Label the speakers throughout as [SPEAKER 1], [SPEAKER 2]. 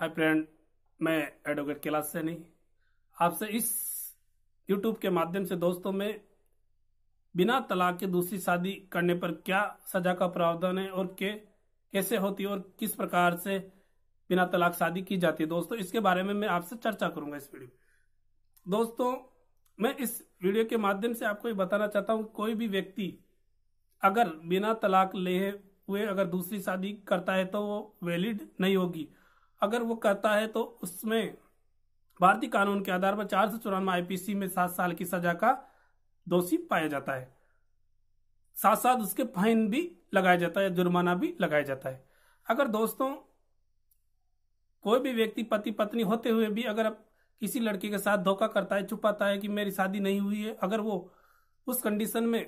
[SPEAKER 1] हाय friend मैं advocate Kailash Saini आपसे इस यूट्यूब के माध्यम से दोस्तों में बिना तलाक के दूसरी शादी करने पर क्या सजा का प्रावधान है और के कैसे होती है और किस प्रकार से बिना तलाक शादी की जाती है दोस्तों इसके बारे में मैं आपसे चर्चा करूंगा इस वीडियो में दोस्तों मैं इस वीडियो के माध्यम से आपको ये बताना चाहता हूँ कोई भी व्यक्ति अगर बिना तलाक ले हुए अगर दूसरी शादी करता है तो वो वैलिड नहीं होगी अगर वो करता है तो उसमें भारतीय कानून के आधार पर चार सौ चौरानवे आईपीसी में सात साल की सजा का दोषी पाया जाता है साथ साथ उसके फाइन भी लगाया जाता है जुर्माना भी लगाया जाता है अगर दोस्तों कोई भी व्यक्ति पति पत्नी होते हुए भी अगर किसी लड़के के साथ धोखा करता है छुपाता है कि मेरी शादी नहीं हुई है अगर वो उस कंडीशन में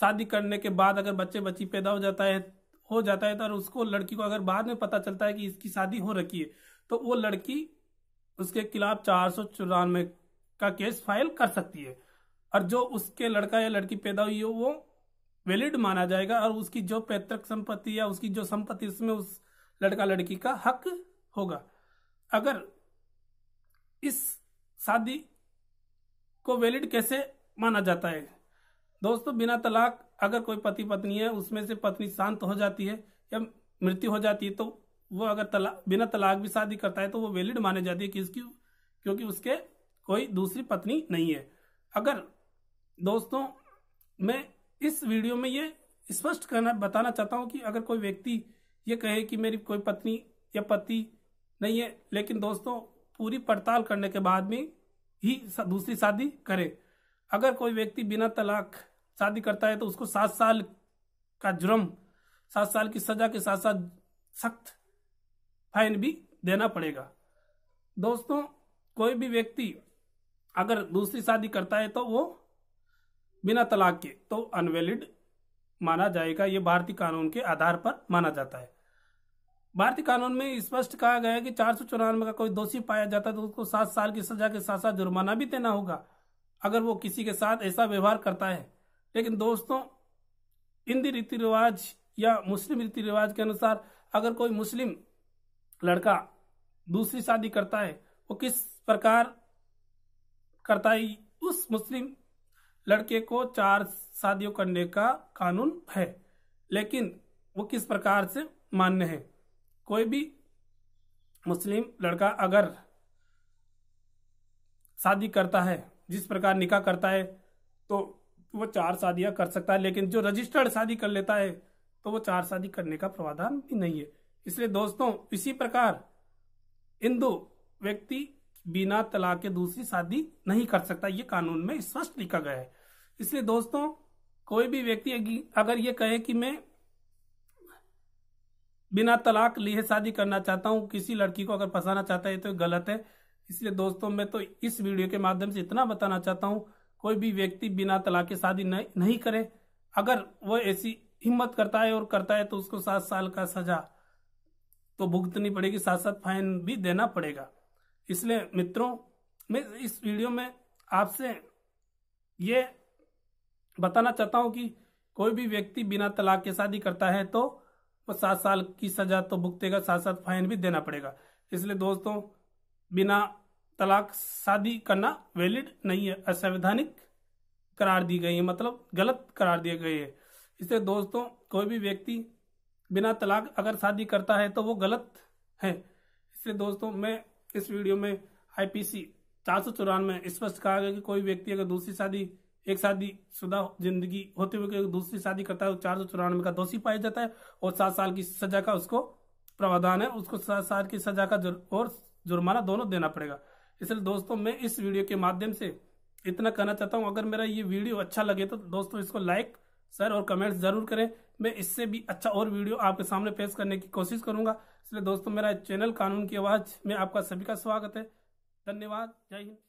[SPEAKER 1] शादी करने के बाद अगर बच्चे बच्ची पैदा हो जाता है हो जाता है तो और उसको लड़की को अगर बाद में पता चलता है कि इसकी शादी हो रखी है तो वो लड़की उसके खिलाफ चार सौ चौरानवे का केस फाइल कर सकती है और जो उसके लड़का या लड़की पैदा हुई हो वो वैलिड माना जाएगा और उसकी जो पैतृक संपत्ति या उसकी जो संपत्ति उसमें उस लड़का लड़की का हक होगा अगर इस शादी को वैलिड कैसे माना जाता है दोस्तों बिना तलाक अगर कोई पति पत्नी है उसमें से पत्नी शांत हो जाती है या मृत्यु हो जाती है तो वो अगर तला, बिना तलाक भी शादी करता है तो वो वैलिड माने जाती है किसकी क्योंकि उसके कोई दूसरी पत्नी नहीं है अगर दोस्तों मैं इस वीडियो में ये स्पष्ट करना बताना चाहता हूँ कि अगर कोई व्यक्ति ये कहे कि मेरी कोई पत्नी या पति नहीं है लेकिन दोस्तों पूरी पड़ताल करने के बाद में ही दूसरी शादी करे अगर कोई व्यक्ति बिना तलाक शादी करता है तो उसको सात साल का जुर्म सात साल की सजा के साथ साथ सख्त फाइन भी देना पड़ेगा दोस्तों कोई भी व्यक्ति अगर दूसरी शादी करता है तो वो बिना तलाक के तो अनवैलिड माना जाएगा ये भारतीय कानून के आधार पर माना जाता है भारतीय कानून में स्पष्ट कहा गया है कि चार सौ चौरानवे का कोई दोषी पाया जाता है तो उसको सात साल की सजा के साथ साथ जुर्माना भी देना होगा अगर वो किसी के साथ ऐसा व्यवहार करता है लेकिन दोस्तों हिंदी रीति रिवाज या मुस्लिम रीति रिवाज के अनुसार अगर कोई मुस्लिम लड़का दूसरी शादी करता है वो किस प्रकार करता है उस मुस्लिम लड़के को चार शादियों करने का कानून है लेकिन वो किस प्रकार से मान्य है कोई भी मुस्लिम लड़का अगर शादी करता है जिस प्रकार निकाह करता है तो वो चार शादियां कर सकता है लेकिन जो रजिस्टर्ड शादी कर लेता है तो वो चार शादी करने का प्रावधान भी नहीं है इसलिए दोस्तों इसी प्रकार हिंदू व्यक्ति बिना तलाक के दूसरी शादी नहीं कर सकता ये कानून में स्पष्ट लिखा गया है इसलिए दोस्तों कोई भी व्यक्ति अगर ये कहे कि मैं बिना तलाक लिए शादी करना चाहता हूँ किसी लड़की को अगर फंसाना चाहता है तो गलत है इसलिए दोस्तों मैं तो इस वीडियो के माध्यम से इतना बताना चाहता हूँ कोई भी व्यक्ति बिना तलाक के शादी नहीं करे अगर वो ऐसी हिम्मत करता है और करता है तो उसको सात साल का सजा तो भुगतनी पड़ेगी साथ साथ फाइन भी देना पड़ेगा इसलिए मित्रों मैं इस वीडियो में आपसे ये बताना चाहता हूँ कि कोई भी व्यक्ति बिना तलाक के शादी करता है तो वो सात साल की सजा तो भुगतेगा साथ साथ फाइन भी देना पड़ेगा इसलिए दोस्तों बिना तलाक शादी करना वैलिड नहीं है असंवैधानिक करार दी गई है मतलब गलत करार दिए गए है इससे दोस्तों कोई भी व्यक्ति बिना तलाक अगर शादी करता है तो वो गलत है इसलिए दोस्तों मैं इस वीडियो में आईपीसी चार सौ चौरानवे स्पष्ट कहा गया कि कोई व्यक्ति अगर दूसरी शादी एक शादी शुदा जिंदगी होते हुए दूसरी शादी करता है तो चार सौ चौरानवे का दोषी पाया जाता है और सात साल की सजा का उसको प्रावधान है उसको सात साल की सजा का जुर, और जुर्माना दोनों देना पड़ेगा इसलिए दोस्तों मैं इस वीडियो के माध्यम से इतना कहना चाहता हूँ अगर मेरा ये वीडियो अच्छा लगे तो दोस्तों इसको लाइक शेयर और कमेंट्स जरूर करें मैं इससे भी अच्छा और वीडियो आपके सामने पेश करने की कोशिश करूंगा इसलिए दोस्तों मेरा चैनल कानून की आवाज़ में आपका सभी का स्वागत है धन्यवाद जय हिंद